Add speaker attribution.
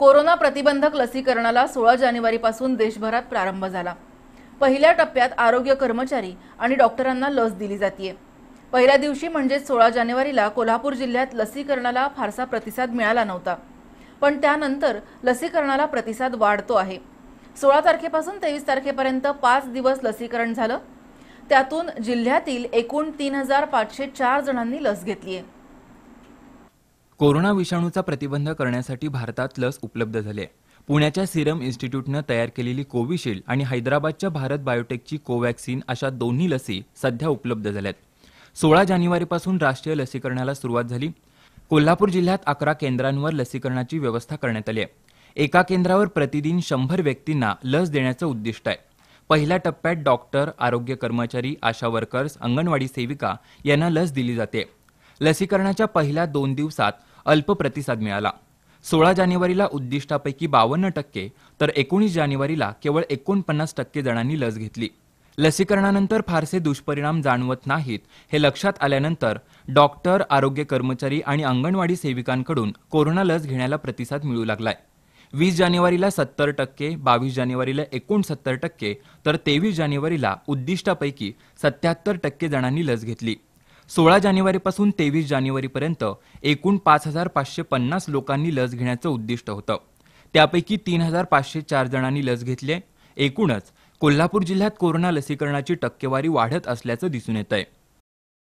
Speaker 1: corona प्रतिबंधक लसीकरणाला सोळा जानेवारीपासून देशभरात प्रारंभ झाला पहिल्या टप्प्यात आरोग्य कर्मचारी आणि डॉक्टरांना लस दिली जाते पहिल्या दिवशी म्हणजे सोळा जानेवारीला कोल्हापूर जिल्ह्यात लसीकरणाला फारसा प्रतिसाद मिळाला नव्हता पण त्यानंतर लसीकरणाला प्रतिसाद वाढतो आहे सोळा तारखेपासून तेवीस तारखेपर्यंत पाच दिवस लसीकरण झालं त्यातून जिल्ह्यातील एकूण तीन हजार पाचशे चार जणांनी लस घेतली आहे
Speaker 2: कोरोना विषाणूचा प्रतिबंध करण्यासाठी भारतात लस उपलब्ध झाली आहे पुण्याच्या सिरम इन्स्टिट्यूटनं तयार केलेली कोविशिल्ड आणि हैदराबादच्या भारत बायोटेकची कोवॅक्सिन अशा दोन्ही लसी सध्या उपलब्ध झाल्यात सोळा जानेवारीपासून राष्ट्रीय लसीकरणाला सुरुवात झाली कोल्हापूर जिल्ह्यात अकरा केंद्रांवर लसीकरणाची व्यवस्था करण्यात आली आहे एका केंद्रावर प्रतिदिन शंभर व्यक्तींना लस देण्याचं उद्दिष्ट आहे पहिल्या टप्प्यात डॉक्टर आरोग्य कर्मचारी आशा वर्कर्स अंगणवाडी सेविका यांना लस दिली जाते लसीकरणाच्या पहिल्या दोन दिवसात अल्प प्रतिसाद मिळाला सोळा जानेवारीला उद्दिष्टापैकी बावन्न टक्के तर एकोणीस जानेवारीला केवळ एकोणपन्नास टक्के जणांनी लस घेतली लसीकरणानंतर फारसे दुष्परिणाम जाणवत नाहीत हे लक्षात आल्यानंतर डॉक्टर आरोग्य कर्मचारी आणि अंगणवाडी सेविकांकडून कोरोना लस घेण्याला प्रतिसाद मिळू लागलाय वीस जानेवारीला सत्तर टक्के बावीस जानेवारीला एकोणसत्तर टक्के तर तेवीस जानेवारीला उद्दिष्टापैकी सत्याहत्तर टक्के जणांनी लस घेतली सोळा जानेवारीपासून तेवीस जानेवारीपर्यंत एकूण पाच हजार पाचशे पन्नास लोकांनी लस घेण्याचं उद्दिष्ट होतं त्यापैकी तीन हजार पाचशे चार जणांनी लस घेतली एकूणच कोल्हापूर जिल्ह्यात कोरोना लसीकरणाची टक्केवारी वाढत असल्याचं दिसून येत आहे